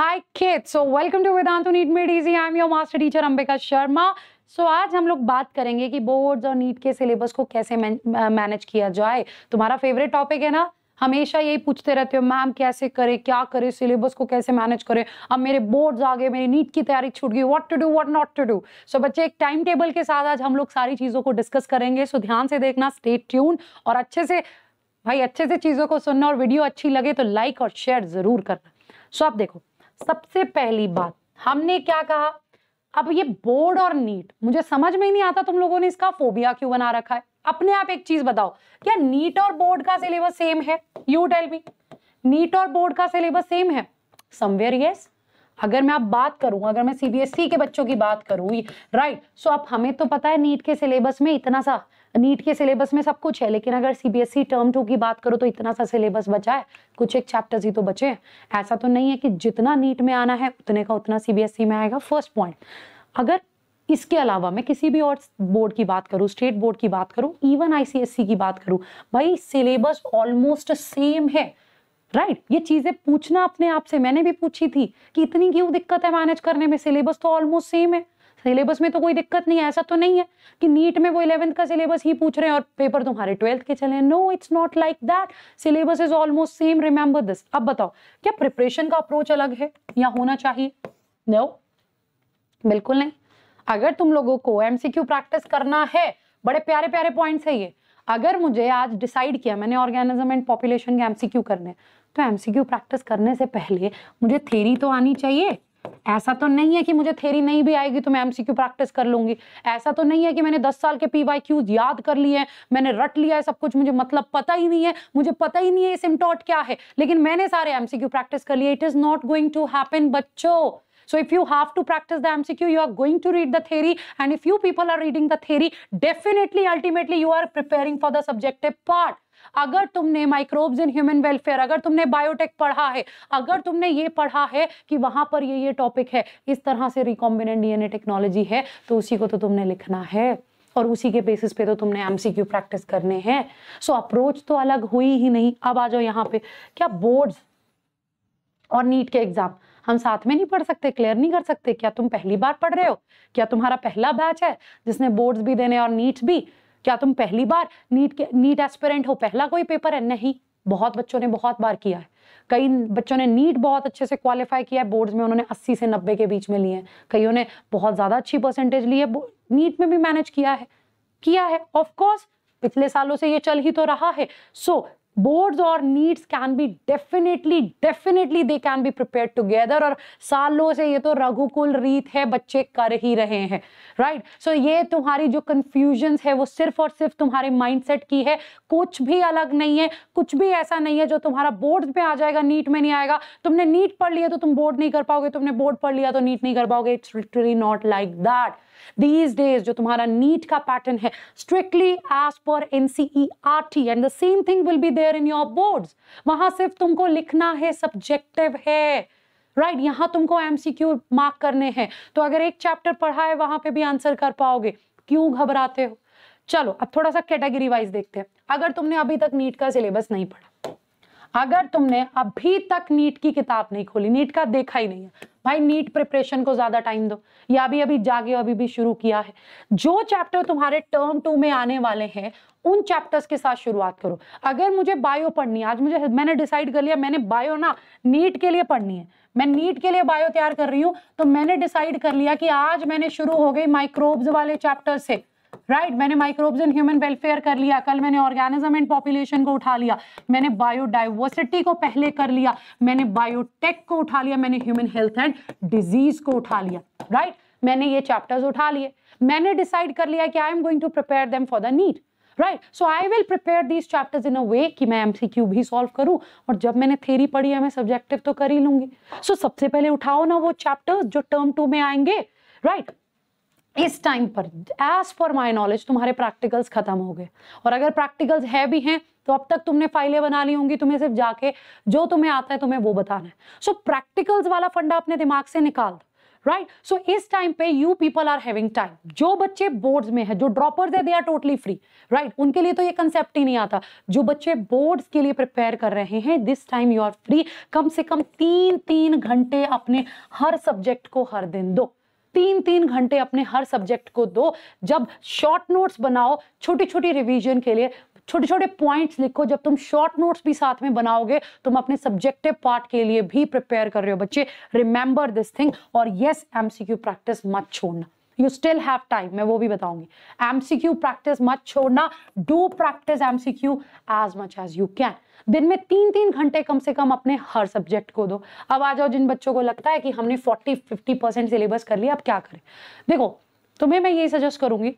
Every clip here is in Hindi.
हाय खेत so welcome to Vedantu NEET made easy I am your master teacher Ambika Sharma so आज हम लोग बात करेंगे कि बोर्ड्स और नीट के सिलेबस को कैसे मैनेज uh, किया जाए तुम्हारा फेवरेट टॉपिक है ना हमेशा यही पूछते रहते हो मैम कैसे करे क्या करे सिलेबस को कैसे मैनेज करे अब मेरे बोर्ड्स आ गए मेरी नीट की तैयारी छूट गई what to do what not to do so बच्चे एक टाइम टेबल के साथ आज हम लोग सारी चीज़ों को डिस्कस करेंगे सो so, ध्यान से देखना स्टे ट्यून और अच्छे से भाई अच्छे से चीज़ों को सुनना और वीडियो अच्छी लगे तो लाइक और शेयर ज़रूर करना सो so, आप देखो सबसे पहली बात हमने क्या कहा अब ये बोर्ड और नीट मुझे समझ में ही नहीं आता तुम लोगों ने इसका फोबिया क्यों बना रखा है अपने आप एक चीज बताओ क्या नीट और बोर्ड का सिलेबस सेम है यू टेल मी नीट और बोर्ड का सिलेबस सेम है समवेयर यस अगर मैं आप बात करूं अगर मैं सीबीएसई e के बच्चों की बात करूं राइट सो so अब हमें तो पता है नीट के सिलेबस में इतना सा नीट के सिलेबस में सब कुछ है लेकिन अगर सीबीएसई टर्म टू की बात करो तो इतना सा सिलेबस बचा है कुछ एक चैप्टर्स ही तो बचे हैं ऐसा तो नहीं है कि जितना नीट में आना है उतने का उतना सीबीएसई e में आएगा फर्स्ट पॉइंट अगर इसके अलावा मैं किसी भी और बोर्ड की बात करूं स्टेट बोर्ड की बात करूं इवन आईसीएससी की बात करूं भाई सिलेबस ऑलमोस्ट सेम है राइट right. ये चीजें पूछना अपने आप से मैंने भी पूछी थी कि इतनी क्यों दिक्कत है मैनेज करने में सिलेबस तो ऑलमोस्ट सेम है सिलेबस में तो कोई दिक्कत नहीं है ऐसा तो नहीं है कि नीट में वो इलेवंथ का सिलेबस ही पूछ रहे हैं और पेपर तुम्हारे ट्वेल्थ के चले no it's not like that syllabus is almost same remember this अब बताओ क्या प्रिपरेशन का अप्रोच अलग है या होना चाहिए नो no? बिल्कुल नहीं अगर तुम लोगों को एमसीक्यू प्रैक्टिस करना है बड़े प्यारे प्यारे पॉइंट्स है ये अगर मुझे आज डिसाइड किया मैंने ऑर्गेनिज्म एंड पॉपुलेशन के एमसीक्यू करने तो एमसीक्यू प्रैक्टिस करने से पहले मुझे थेरी तो आनी चाहिए ऐसा तो नहीं है कि मुझे थेरी नहीं भी आएगी तो मैं एमसीक्यू प्रैक्टिस कर लूंगी ऐसा तो नहीं है कि मैंने 10 साल के क्यूज याद कर लिए हैं मैंने रट लिया है सब कुछ मुझे मतलब पता ही नहीं है मुझे पता ही नहीं है सिमटॉट क्या है लेकिन मैंने सारे एमसीक्यू प्रैक्टिस कर लिए it is not going to happen बच्चो so if you have to practice the mcq you are going to read the theory and if you people are reading the theory definitely ultimately you are preparing for the subjective part अगर तुमने माइक्रोब्स इन ह्यूमन वेलफेयर अगर तुमने बायोटेक पढ़ा है अगर तुमने ये पढ़ा है कि वहां पर ये ये टॉपिक है इस तरह से रिकॉम्बिनेंट डीएनए टेक्नोलॉजी है तो उसी को तो तुमने लिखना है और उसी के बेसिस पे तो तुमने एमसीक्यू प्रैक्टिस करने हैं सो अप्रोच तो अलग हुई ही नहीं अब आ जाओ यहाँ पे क्या बोर्ड और नीट के एग्जाम हम साथ में नहीं पढ़ सकते क्लियर नहीं कर सकते क्या तुम पहली बार पढ़ रहे हो क्या तुम्हारा पहला बैच है जिसने बोर्ड्स भी देने और नीट्स भी क्या तुम पहली बार नीट के नीट एस्पिरेंट हो पहला कोई पेपर है नहीं बहुत बच्चों ने बहुत बार किया है कई बच्चों ने नीट बहुत अच्छे से क्वालिफाई किया है बोर्ड्स में उन्होंने 80 से 90 के बीच में लिए हैं कईयों ने बहुत ज़्यादा अच्छी परसेंटेज ली है नीट में भी मैनेज किया है किया है ऑफकोर्स पिछले सालों से ये चल ही तो रहा है सो so, boards और needs can be definitely definitely they can be prepare together और सालों से ये तो रघुकुल रीत है बच्चे कर ही रहे हैं राइट right? सो so, ये तुम्हारी जो कन्फ्यूजन्स है वो सिर्फ और सिर्फ तुम्हारे माइंडसेट की है कुछ भी अलग नहीं है कुछ भी ऐसा नहीं है जो तुम्हारा बोर्ड में आ जाएगा नीट में नहीं आएगा तुमने नीट पढ़ लिया तो तुम बोर्ड नहीं कर पाओगे तुमने बोर्ड पढ़ लिया तो नीट नहीं कर पाओगे it's literally not like that these days जो तुम्हारा नीट का पैटर्न है strictly as per N T and the same thing will be there in your boards वहां सिर्फ तुमको लिखना है सब्जेक्टिव है राइट right, यहां तुमको एमसीक्यू क्यू मार्क करने हैं तो अगर एक चैप्टर पढ़ा है वहां पे भी आंसर कर पाओगे क्यों घबराते हो चलो अब थोड़ा सा कैटेगरी वाइज देखते हैं अगर तुमने अभी तक नीट का सिलेबस नहीं पढ़ा अगर तुमने अभी तक नीट की किताब नहीं खोली नीट का देखा ही नहीं है भाई नीट प्रिपरेशन को ज़्यादा टाइम दो या अभी अभी जागे अभी भी शुरू किया है जो चैप्टर तुम्हारे टर्म टू में आने वाले हैं उन चैप्टर्स के साथ शुरुआत करो अगर मुझे बायो पढ़नी है आज मुझे मैंने डिसाइड कर लिया मैंने बायो ना नीट के लिए पढ़नी है मैं नीट के लिए बायो तैयार कर रही हूँ तो मैंने डिसाइड कर लिया कि आज मैंने शुरू हो गई माइक्रोब्स वाले चैप्टर से राइट right, मैंने माइक्रोब्स एंड ह्यूमन वेलफेयर कर लिया कल मैंने ऑर्गेनिज्म एंड पॉपुलेशन को उठा लिया मैंने बायोडाइवर्सिटी को पहले कर लिया मैंने बायोटेक को उठा लिया मैंने ह्यूमन हेल्थ एंड डिजीज को उठा लिया राइट right? मैंने ये चैप्टर्स उठा लिए मैंने डिसाइड कर लिया कि I am going to prepare them for the NEET right so I will prepare these chapters in a way कि मैं एमसीक्यू भी सॉल्व करूं और जब मैंने थेरी पढ़ी है मैं सब्जेक्टिव तो कर ही लूंगी सो so, सबसे पहले उठाओ ना वो चैप्टर्स जो टर्म टू में आएंगे राइट right? इस टाइम पर एज पर माई नॉलेज तुम्हारे प्रैक्टिकल्स खत्म हो गए और अगर प्रैक्टिकल्स है भी हैं तो अब तक तुमने फाइलें बना ली होंगी तुम्हें सिर्फ जाके जो तुम्हें आता है तुम्हें वो बताना है सो so, प्रैक्टिकल्स वाला फंडा अपने दिमाग से निकाल राइट right? सो so, इस टाइम पे you people are having time जो बच्चे बोर्ड्स में है जो ड्रॉपर्स है they are totally free right उनके लिए तो ये कंसेप्ट ही नहीं आता जो बच्चे बोर्ड्स के लिए प्रिपेयर कर रहे हैं this time you are free कम से कम तीन तीन घंटे अपने हर सब्जेक्ट को हर दिन दो तीन तीन घंटे अपने हर सब्जेक्ट को दो जब शॉर्ट नोट्स बनाओ छोटी छोटी रिवीजन के लिए छोटे छोटे पॉइंट्स लिखो जब तुम शॉर्ट नोट्स भी साथ में बनाओगे तुम अपने सब्जेक्टिव पार्ट के लिए भी प्रिपेयर कर रहे हो बच्चे रिमेंबर दिस थिंग और येस एमसीक्यू प्रैक्टिस मत छोड़ना यू स्टिल हैव टाइम मैं वो भी बताऊंगी एमसीक्यू प्रैक्टिस मत छोड़ना do practice MCQ as much as you can दिन में तीन तीन घंटे कम से कम अपने हर सब्जेक्ट को दो अब आ जाओ जिन बच्चों को लगता है कि हमने फोर्टी फिफ्टी परसेंट सिलेबस कर लिया अब क्या करें देखो तुम्हें मैं यही सजेस्ट करूंगी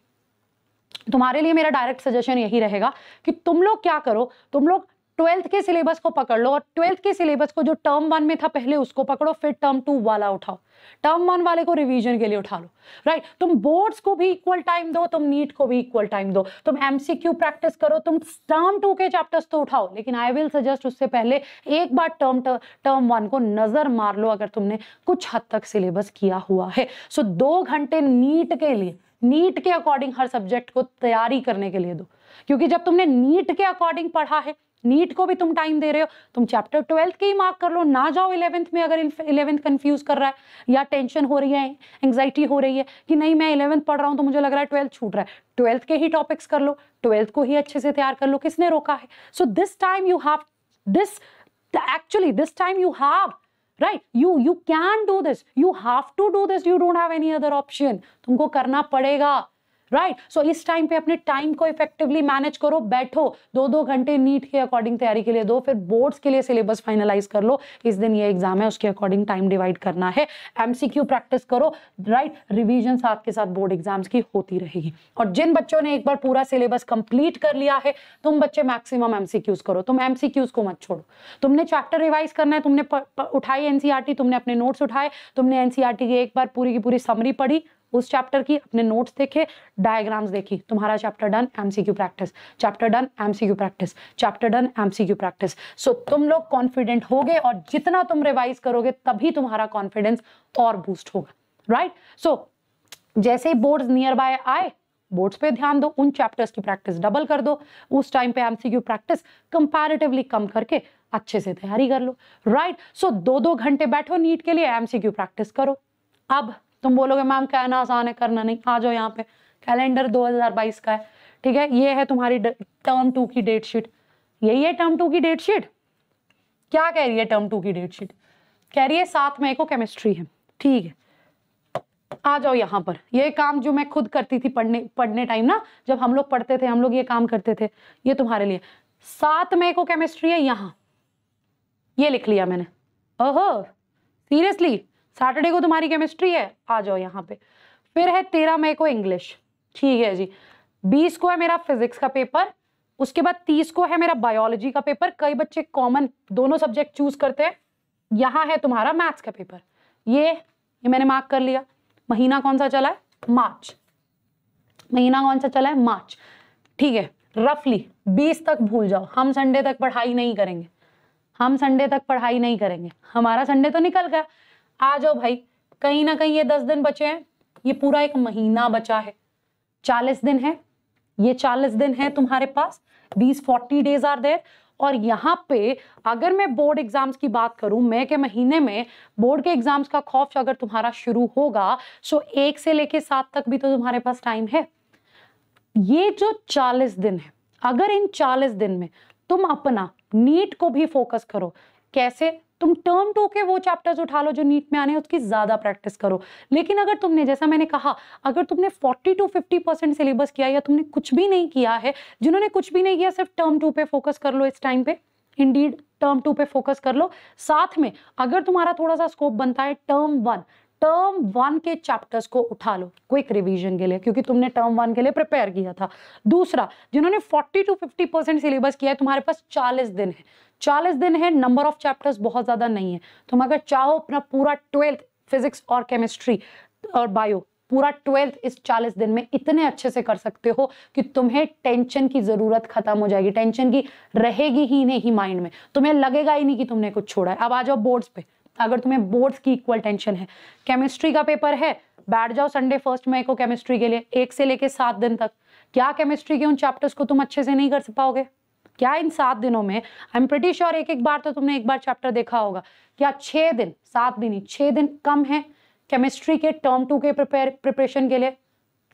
तुम्हारे लिए मेरा डायरेक्ट सजेशन यही रहेगा कि तुम लोग क्या करो तुम लोग ट्वेल्थ के सिलेबस को पकड़ लो और ट्वेल्थ के सिलेबस को जो टर्म वन में था पहले उसको पकड़ो फिर टर्म टू वाला उठाओ टर्म वन वाले को रिवीजन के लिए उठा लो राइट right? तुम बोर्ड्स को भी इक्वल टाइम दो तुम नीट को भी इक्वल टाइम दो तुम एमसीक्यू प्रैक्टिस करो तुम टर्म टू के चैप्टर्स तो उठाओ लेकिन आई विल सजेस्ट उससे पहले एक बार टर्म टर्म वन को नजर मार लो अगर तुमने कुछ हद तक सिलेबस किया हुआ है सो so, दो घंटे नीट के लिए नीट के अकॉर्डिंग हर सब्जेक्ट को तैयारी करने के लिए दो क्योंकि जब तुमने नीट के अकॉर्डिंग पढ़ा है नीट को भी तुम टाइम दे रहे हो तुम चैप्टर ट्वेल्थ के ही मार्क कर लो ना जाओ इलेवेंथ में अगर इलेवेंथ कंफ्यूज कर रहा है या टेंशन हो रही है एंग्जाइटी हो रही है कि नहीं मैं इलेवेंथ पढ़ रहा हूँ तो मुझे लग रहा है ट्वेल्थ छूट रहा है ट्वेल्थ के ही टॉपिक्स कर लो ट्वेल्थ को ही अच्छे से तैयार कर लो किसने रोका है so this time you have this actually this time you have right you you can do this you have to do this you don't have any other option तुमको करना पड़ेगा राइट सो इस टाइम पे अपने टाइम को इफेक्टिवली मैनेज करो बैठो दो दो घंटे नीट के अकॉर्डिंग तैयारी के लिए दो फिर बोर्ड्स के लिए सिलेबस फाइनलाइज कर लो इस दिन ये एग्जाम है उसके अकॉर्डिंग टाइम डिवाइड करना है एमसीक्यू प्रैक्टिस करो राइट रिविजन साथ के साथ बोर्ड एग्जाम्स की होती रहेगी और जिन बच्चों ने एक बार पूरा सिलेबस कंप्लीट कर लिया है तुम बच्चे मैक्सिमम एमसीक्यूज करो तुम एमसीक्यूज को मत छोड़ो तुमने चैप्टर रिवाइज करना है तुमने उठाई एनसीआरटी e तुमने अपने नोट्स उठाए तुमने एनसीआरटी e की एक बार पूरी की पूरी समरी पढ़ी उस चैप्टर की अपने नोट्स देखे डायग्राम्स देखी तुम्हारा chapter done MCQ practice chapter done MCQ practice chapter done MCQ practice so तुम लोग कॉन्फिडेंट होगे और जितना तुम रिवाइज करोगे तभी तुम्हारा कॉन्फिडेंस और बूस्ट होगा राइट right? सो so, जैसे ही बोर्ड नियर बाय आए बोर्ड्स पे ध्यान दो उन चैप्टर्स की प्रैक्टिस डबल कर दो उस टाइम पे एमसीक्यू प्रैक्टिस कंपैरेटिवली कम करके अच्छे से तैयारी कर लो राइट right? सो so, दो दो घंटे बैठो नीट के लिए एमसीक्यू प्रैक्टिस करो अब तुम बोलोगे मैम कहना आसान है करना नहीं आ जाओ यहाँ पे कैलेंडर 2022 का है ठीक है ये है तुम्हारी टर्म टू की डेट शीट यही है टर्म टू की डेट शीट क्या कह रही है टर्म टू की डेट शीट कह रही है सात मई को केमिस्ट्री है ठीक है आ जाओ यहाँ पर ये काम जो मैं खुद करती थी पढ़ने पढ़ने टाइम ना जब हम लोग पढ़ते थे हम लोग ये काम करते थे ये तुम्हारे लिए सात मई को केमिस्ट्री है यहाँ ये लिख लिया मैंने ओहो सीरियसली सैटरडे को तुम्हारी केमिस्ट्री है आ जाओ यहाँ पे फिर है तेरह मई को इंग्लिश ठीक है जी बीस को है मेरा फिजिक्स का पेपर उसके बाद तीस को है मेरा बायोलॉजी का पेपर कई बच्चे कॉमन दोनों सब्जेक्ट चूज करते हैं यहाँ है तुम्हारा मैथ्स का पेपर ये ये मैंने मार्क कर लिया महीना कौन सा चला है मार्च महीना कौन सा चला है मार्च ठीक है रफली बीस तक भूल जाओ हम संडे तक पढ़ाई नहीं करेंगे हम संडे तक पढ़ाई नहीं करेंगे हमारा संडे तो निकल गया आ जाओ भाई कहीं ना कहीं ये दस दिन बचे हैं ये पूरा एक महीना बचा है चालीस दिन है ये चालीस दिन है तुम्हारे पास these forty days are there और यहाँ पे अगर मैं बोर्ड एग्जाम्स की बात करूं मई के महीने में बोर्ड के एग्जाम्स का खौफ अगर तुम्हारा शुरू होगा सो एक से लेके सात तक भी तो तुम्हारे पास टाइम है ये जो चालीस दिन है अगर इन चालीस दिन में तुम अपना नीट को भी फोकस करो कैसे तुम टर्म टू के वो चैप्टर्स उठा लो जो नीट में आने उसकी ज़्यादा प्रैक्टिस करो लेकिन अगर तुमने जैसा मैंने कहा अगर तुमने forty to fifty percent syllabus किया या तुमने कुछ भी नहीं किया है जिन्होंने कुछ भी नहीं किया सिर्फ टर्म टू पे फोकस कर लो इस टाइम पे इंडीड टर्म टू पे फोकस कर लो साथ में अगर तुम्हारा थोड़ा सा स्कोप बनता है टर्म वन टर्म वन के चैप्टर्स को उठा लो क्विक रिवीजन के लिए क्योंकि तुमने टर्म वन के लिए प्रिपेयर किया था दूसरा जिन्होंने 40 टू 50 परसेंट सिलेबस किया है तुम्हारे पास 40 दिन है 40 दिन है नंबर ऑफ चैप्टर्स बहुत ज़्यादा नहीं है तुम अगर चाहो अपना पूरा ट्वेल्थ फिजिक्स और केमिस्ट्री और बायो पूरा ट्वेल्थ इस चालीस दिन में इतने अच्छे से कर सकते हो कि तुम्हें टेंशन की ज़रूरत खत्म हो जाएगी टेंशन की रहेगी ही नहीं माइंड में तुम्हें लगेगा ही नहीं कि तुमने कुछ छोड़ा है अब आ जाओ बोर्ड्स पे अगर तुम्हें बोर्ड्स की इक्वल टेंशन है केमिस्ट्री का पेपर है बैठ जाओ संडे फर्स्ट मई को केमिस्ट्री के लिए एक से लेके सात दिन तक क्या केमिस्ट्री के उन चैप्टर्स को तुम अच्छे से नहीं कर पाओगे क्या इन सात दिनों में आई एम प्रटी श्योर एक एक बार तो तुमने एक बार चैप्टर देखा होगा क्या छः दिन सात भी नहीं छः दिन कम है केमिस्ट्री के टर्म टू के प्रिपेयर प्रिपरेशन के लिए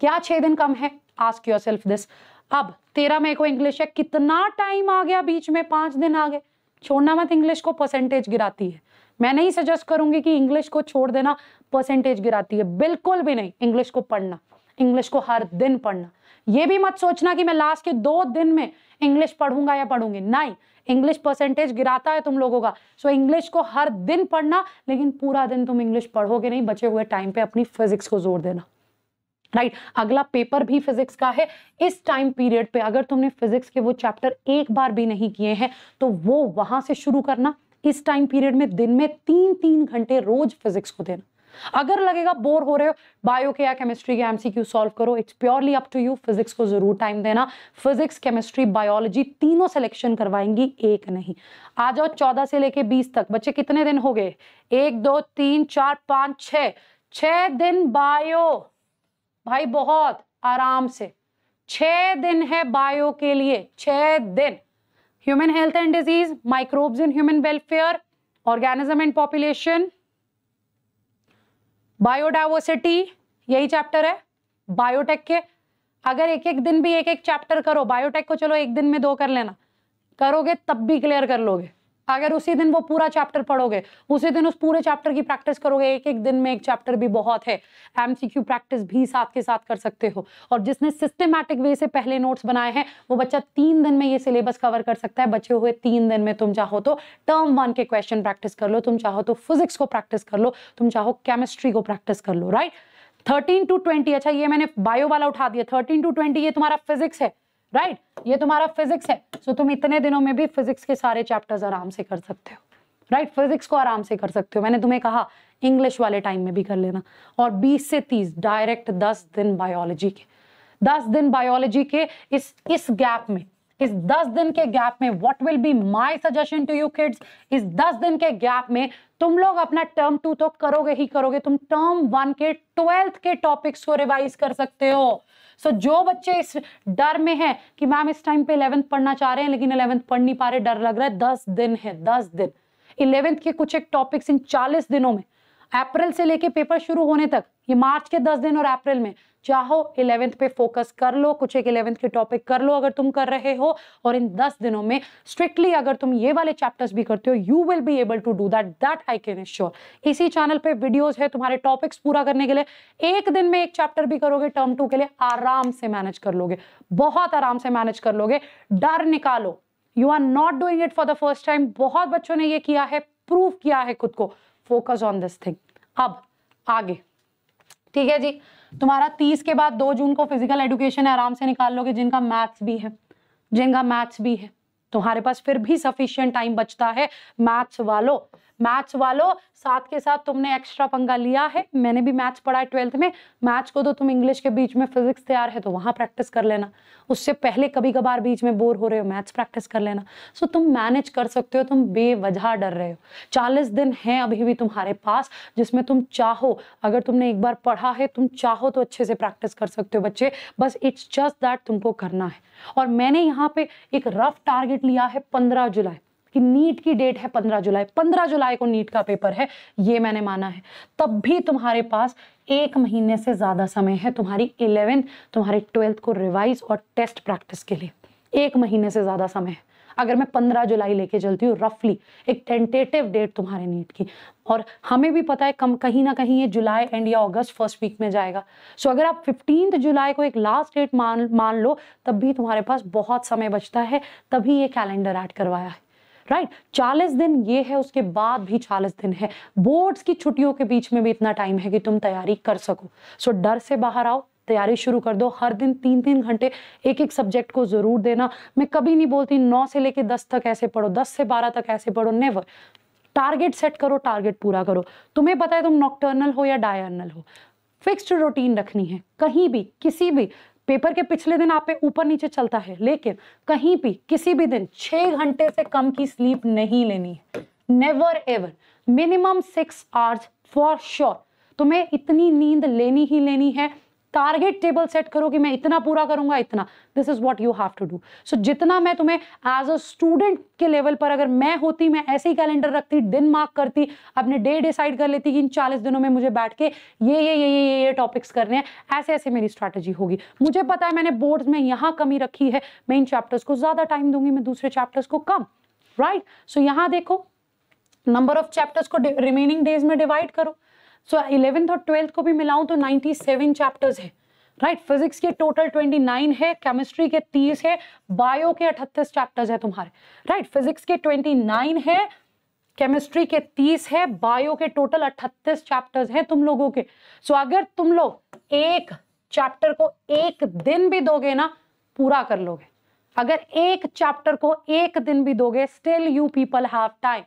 क्या छः दिन कम है आस्क योर सेल्फ दिस अब तेरह मई को इंग्लिश है कितना टाइम आ गया बीच में पाँच दिन आ गए छोड़ना मत इंग्लिश को परसेंटेज गिराती है मैं नहीं सजेस्ट करूंगी कि इंग्लिश को छोड़ देना परसेंटेज गिराती है बिल्कुल भी नहीं इंग्लिश को पढ़ना इंग्लिश को हर दिन पढ़ना ये भी मत सोचना कि मैं लास्ट के दो दिन में इंग्लिश पढ़ूंगा या पढ़ूंगी नहीं इंग्लिश परसेंटेज गिराता है तुम लोगों का सो so, इंग्लिश को हर दिन पढ़ना लेकिन पूरा दिन तुम इंग्लिश पढ़ोगे नहीं बचे हुए टाइम पे अपनी फिजिक्स को जोर देना राइट right. अगला पेपर भी फिजिक्स का है इस टाइम पीरियड पे अगर तुमने फिजिक्स के वो चैप्टर एक बार भी नहीं किए हैं तो वो वहां से शुरू करना इस टाइम पीरियड में दिन में तीन तीन घंटे रोज फिजिक्स को देना अगर लगेगा बोर हो रहे हो बायो के या केमिस्ट्री के एमसीक्यू सॉल्व करो it's purely up to you physics को जरूर टाइम देना फिजिक्स केमिस्ट्री बायोलॉजी तीनों सिलेक्शन करवाएंगी एक नहीं आ जाओ चौदह से लेके बीस तक बच्चे कितने दिन हो गए एक दो तीन चार पाँच छ छ दिन बायो भाई बहुत आराम से छ दिन है बायो के लिए छ दिन human health and disease microbes in human welfare organism and population biodiversity यही चैप्टर है बायोटेक के अगर एक एक दिन भी एक एक चैप्टर करो बायोटेक को चलो एक दिन में दो कर लेना करोगे तब भी क्लियर कर लोगे अगर उसी दिन वो पूरा चैप्टर पढ़ोगे उसी दिन उस पूरे चैप्टर की प्रैक्टिस करोगे एक एक दिन में एक चैप्टर भी बहुत है एमसीक्यू प्रैक्टिस भी साथ के साथ कर सकते हो और जिसने सिस्टमैटिक वे से पहले नोट्स बनाए हैं वो बच्चा तीन दिन में ये सिलेबस कवर कर सकता है बचे हुए तीन दिन में तुम चाहो तो टर्म वन के क्वेश्चन प्रैक्टिस कर लो तुम चाहो तो फिजिक्स को प्रैक्टिस कर लो तुम चाहो केमिस्ट्री को प्रैक्टिस कर लो राइट थर्टीन टू ट्वेंटी अच्छा ये मैंने बायो वाला उठा दिया थर्टीन टू ट्वेंटी ये तुम्हारा फिजिक्स है राइट right? ये तुम्हारा फिजिक्स है सो so, तुम इतने दिनों में भी फिजिक्स के सारे चैप्टर्स आराम से कर सकते हो राइट right? फिजिक्स को आराम से कर सकते हो मैंने तुम्हें कहा इंग्लिश वाले टाइम में भी कर लेना और 20 से 30 डायरेक्ट 10 दिन बायोलॉजी के 10 दिन बायोलॉजी के इस इस गैप में इस दस दिन के गैप में what will be my suggestion to you kids इस दस दिन के गैप में तुम लोग अपना टर्म टू तो करोगे ही करोगे तुम टर्म वन के ट्वेल्थ के टॉपिक्स को रिवाइज कर सकते हो सो so, जो बच्चे इस डर में हैं कि मैम इस टाइम पे इलेवेंथ पढ़ना चाह रहे हैं लेकिन इलेवेंथ पढ़ नहीं पा रहे डर लग रहा है दस दिन है दस दिन इलेवेंथ के कुछ एक टॉपिक्स इन चालीस दिनों में अप्रैल से लेके पेपर शुरू होने तक ये मार्च के दस दिन और अप्रैल में चाहो इलेवेंथ पे फोकस कर लो कुछ एक इलेवेंथ के टॉपिक कर लो अगर तुम कर रहे हो और इन दस दिनों में स्ट्रिक्टली अगर तुम ये वाले चैप्टर्स भी करते हो you will be able to do that that I can sure इसी चैनल पे वीडियोस है तुम्हारे टॉपिक्स पूरा करने के लिए एक दिन में एक चैप्टर भी करोगे टर्म टू के लिए आराम से मैनेज कर लोगे बहुत आराम से मैनेज कर लोगे डर निकालो you are not doing it for the first time बहुत बच्चों ने यह किया है प्रूव किया है खुद को फोकस ऑन दिस थिंग अब आगे ठीक है जी तुम्हारा तीस के बाद दो जून को फिजिकल एडुकेशन आराम से निकाल लोगे जिनका मैथ्स भी है जिनका मैथ्स भी है तुम्हारे पास फिर भी सफिशियंट टाइम बचता है मैथ्स वालों मैथ्स वालों साथ के साथ तुमने एक्स्ट्रा पंगा लिया है मैंने भी मैथ्स पढ़ा है ट्वेल्थ में मैथ्स को तो तुम इंग्लिश के बीच में फिजिक्स तैयार है तो वहाँ प्रैक्टिस कर लेना उससे पहले कभी कभार बीच में बोर हो रहे हो मैथ्स प्रैक्टिस कर लेना सो तुम मैनेज कर सकते हो तुम बेवजह डर रहे हो चालीस दिन हैं अभी भी तुम्हारे पास जिसमें तुम चाहो अगर तुमने एक बार पढ़ा है तुम चाहो तो अच्छे से प्रैक्टिस कर सकते हो बच्चे बस इट्स जस्ट दैट तुमको करना है और मैंने यहाँ पे एक रफ टारगेट लिया है पंद्रह जुलाई कि नीट की डेट है पंद्रह जुलाई पंद्रह जुलाई को नीट का पेपर है ये मैंने माना है तब भी तुम्हारे पास एक महीने से ज़्यादा समय है तुम्हारी इलेवेंथ तुम्हारे ट्वेल्थ को रिवाइज और टेस्ट प्रैक्टिस के लिए एक महीने से ज़्यादा समय है अगर मैं पंद्रह जुलाई लेके चलती हूँ रफली एक टेंटेटिव डेट तुम्हारे नीट की और हमें भी पता है कम कहीं ना कहीं ये जुलाई एंड या अगस्त फर्स्ट वीक में जाएगा सो so, अगर आप फिफ्टीन जुलाई को एक लास्ट डेट मान मान लो तब भी तुम्हारे पास बहुत समय बचता है तभी ये कैलेंडर ऐड करवाया है राइट चालीस दिन ये है उसके बाद भी चालीस दिन है बोर्ड्स की छुट्टियों के बीच में भी इतना टाइम है कि तुम तैयारी कर सको सो डर से बाहर आओ तैयारी शुरू कर दो हर दिन तीन तीन घंटे एक एक सब्जेक्ट को ज़रूर देना मैं कभी नहीं बोलती नौ से लेके दस तक ऐसे पढ़ो दस से बारह तक ऐसे पढ़ो नेवर टारगेट सेट करो टारगेट पूरा करो तुम्हें पता है तुम नॉक्टर्नल हो या डायर्नल हो फिक्स्ड रूटीन रखनी है कहीं भी किसी भी पेपर के पिछले दिन आप पे ऊपर नीचे चलता है लेकिन कहीं भी किसी भी दिन छह घंटे से कम की स्लीप नहीं लेनी है never ever minimum six hours for sure तुम्हें इतनी नींद लेनी ही लेनी है टारगेट टेबल सेट करो कि मैं इतना पूरा करूंगा इतना this is what you have to do so जितना मैं तुम्हें एज अ स्टूडेंट के लेवल पर अगर मैं होती मैं ऐसे ही कैलेंडर रखती दिन मार्क करती अपने डे डिसाइड कर लेती कि इन चालीस दिनों में मुझे बैठ के ये ये ये ये ये ये टॉपिक्स करने हैं ऐसे ऐसे मेरी स्ट्रैटेजी होगी मुझे पता है मैंने बोर्ड में यहाँ कमी रखी है मैं इन चैप्टर्स को ज़्यादा टाइम दूंगी मैं दूसरे चैप्टर्स को कम राइट सो यहाँ देखो नंबर ऑफ चैप्टर्स को रिमेनिंग डेज में डिवाइड करो सो इलेवेंथ और ट्वेल्थ को भी मिलाऊं तो 97 चैप्टर्स है राइट right, फिजिक्स के टोटल 29 है केमिस्ट्री के 30 है बायो के 38 चैप्टर्स है तुम्हारे राइट right, फिजिक्स के 29 है केमिस्ट्री के 30 है बायो के टोटल 38 चैप्टर्स हैं तुम लोगों के सो so, अगर तुम लोग एक चैप्टर को एक दिन भी दोगे ना पूरा कर लोगे अगर एक चैप्टर को एक दिन भी दोगे still you people have time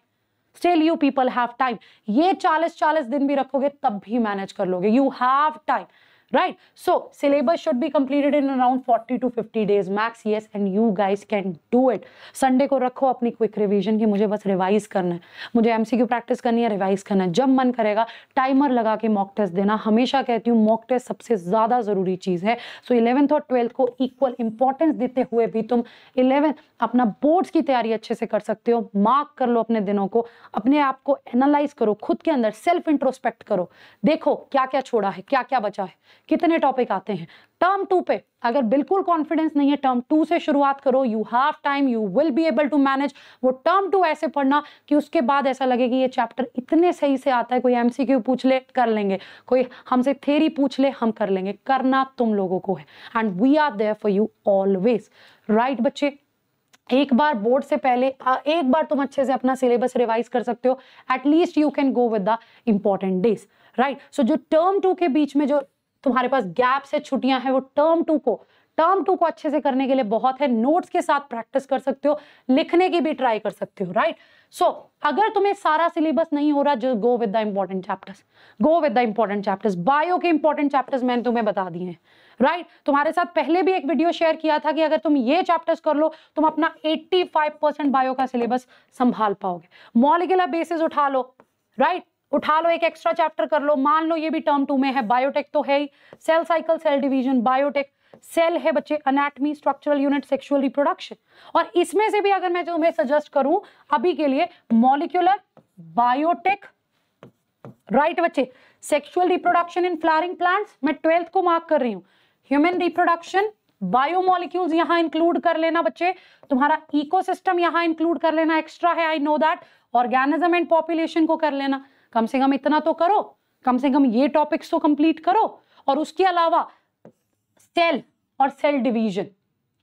still you people have time ये चालीस चालीस दिन भी रखोगे तब भी मैनेज कर लोगे you have time right so syllabus should be completed in around 40 to 50 days max yes and you guys can do it sunday को रखो अपनी quick revision की मुझे बस revise करना है मुझे MCQ practice करनी है revise करना है जब मन करेगा timer लगा के mock test देना हमेशा कहती हूँ mock test सबसे ज़्यादा ज़रूरी चीज़ है सो so, 11th और 12th को equal importance देते हुए भी तुम 11 अपना बोर्ड्स की तैयारी अच्छे से कर सकते हो मार्क कर लो अपने दिनों को अपने आप को एनालाइज करो खुद के अंदर सेल्फ इंट्रोस्पेक्ट करो देखो क्या क्या छोड़ा है क्या क्या बचा है कितने टॉपिक आते हैं टर्म टू पे अगर बिल्कुल कॉन्फिडेंस नहीं है टर्म टू से शुरुआत करो you have time you will be able to manage वो टर्म टू ऐसे पढ़ना कि उसके बाद ऐसा लगे कि ये चैप्टर इतने सही से आता है कोई एमसीक्यू पूछ ले कर लेंगे कोई हमसे थेरी पूछ ले हम कर लेंगे करना तुम लोगों को है and we are there for you always right बच्चे एक बार बोर्ड से पहले एक बार तुम अच्छे से अपना सिलेबस रिवाइज कर सकते हो at least you can go with the important days right so जो टर्म टू के बीच में जो तुम्हारे पास गैप से छुट्टियां हैं वो टर्म टू को टर्म टू को अच्छे से करने के लिए बहुत है नोट्स के साथ प्रैक्टिस कर सकते हो लिखने की भी ट्राई कर सकते हो राइट सो so, अगर तुम्हें सारा सिलेबस नहीं हो रहा जो go with the important chapters go with the important chapters bio के इंपॉर्टेंट चैप्टर्स मैंने तुम्हें बता दिए हैं राइट तुम्हारे साथ पहले भी एक वीडियो शेयर किया था कि अगर तुम ये चैप्टर्स कर लो तुम अपना 85 परसेंट बायो का सिलेबस संभाल पाओगे मॉलिकुलर बेसिस उठा लो राइट उठा लो एक एक्स्ट्रा चैप्टर कर लो मान लो ये भी टर्म टू में है बायोटेक तो है ही cell cycle cell division biotech cell है बच्चे anatomy structural unit sexual reproduction और इसमें से भी अगर मैं जो मैं सजेस्ट करूं अभी के लिए मॉलिक्यूलर बायोटेक राइट बच्चे sexual reproduction in flowering plants मैं ट्वेल्थ को मार्क कर रही हूँ ह्यूमन रिप्रोडक्शन बायोमोलिक्यूल्स यहां इंक्लूड कर लेना बच्चे तुम्हारा इकोसिस्टम यहाँ इंक्लूड कर लेना एक्स्ट्रा है I know that organism and population को कर लेना कम से कम इतना तो करो कम से कम ये टॉपिक्स तो कंप्लीट करो और उसके अलावा सेल और सेल डिवीजन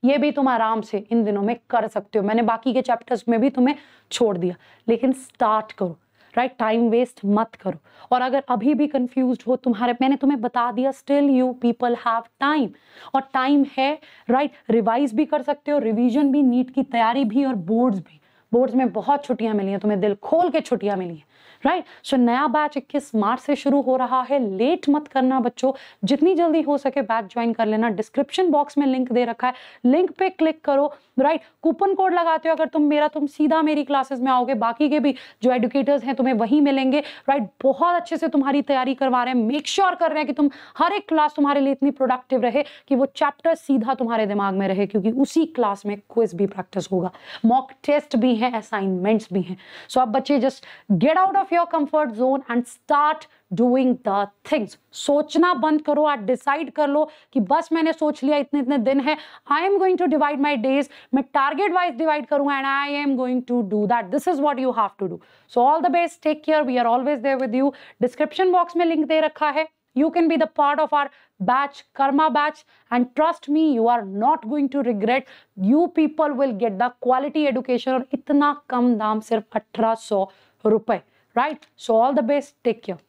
ये भी तुम आराम से इन दिनों में कर सकते हो मैंने बाकी के चैप्टर्स में भी तुम्हें छोड़ दिया लेकिन स्टार्ट करो राइट टाइम वेस्ट मत करो और अगर अभी भी कंफ्यूज हो तुम्हारे मैंने तुम्हें बता दिया still you people have time और टाइम है राइट right? रिवाइज भी कर सकते हो रिवीजन भी नीट की तैयारी भी और बोर्ड्स भी बोर्ड्स में बहुत छुट्टियां मिली हैं तुम्हें दिल खोल के छुट्टियां मिली हैं राइट right? सो so, नया बैच 21 मार्च से शुरू हो रहा है लेट मत करना बच्चों जितनी जल्दी हो सके बैच ज्वाइन कर लेना डिस्क्रिप्शन बॉक्स में लिंक दे रखा है लिंक पे क्लिक करो राइट right? कूपन कोड लगाते हो अगर तुम मेरा तुम सीधा मेरी क्लासेस में आओगे बाकी के भी जो एडुकेटर्स हैं तुम्हें वही मिलेंगे राइट right? बहुत अच्छे से तुम्हारी तैयारी करवा रहे हैं मेक श्योर sure कर रहे हैं कि तुम हर एक क्लास तुम्हारे लिए इतनी प्रोडक्टिव रहे कि वो चैप्टर सीधा तुम्हारे दिमाग में रहे क्योंकि उसी क्लास में क्विज भी प्रैक्टिस होगा मॉक टेस्ट भी हैं असाइनमेंट्स भी हैं सो so, अब बच्चे just get out of your comfort zone and start doing the things सोचना बंद करो आप डिसाइड कर लो कि बस मैंने सोच लिया इतने इतने दिन है I am going to divide my days मैं टारगेट वाइज डिवाइड करूँ and I am going to do that this is what you have to do so all the best take care we are always there with you description box में लिंक दे रखा है You can be the part of our batch, karma batch. And trust me, you are not going to regret. You people will get the quality education or itna kam dam, sirf 1800 रुपए. Right? So all the best. Take care.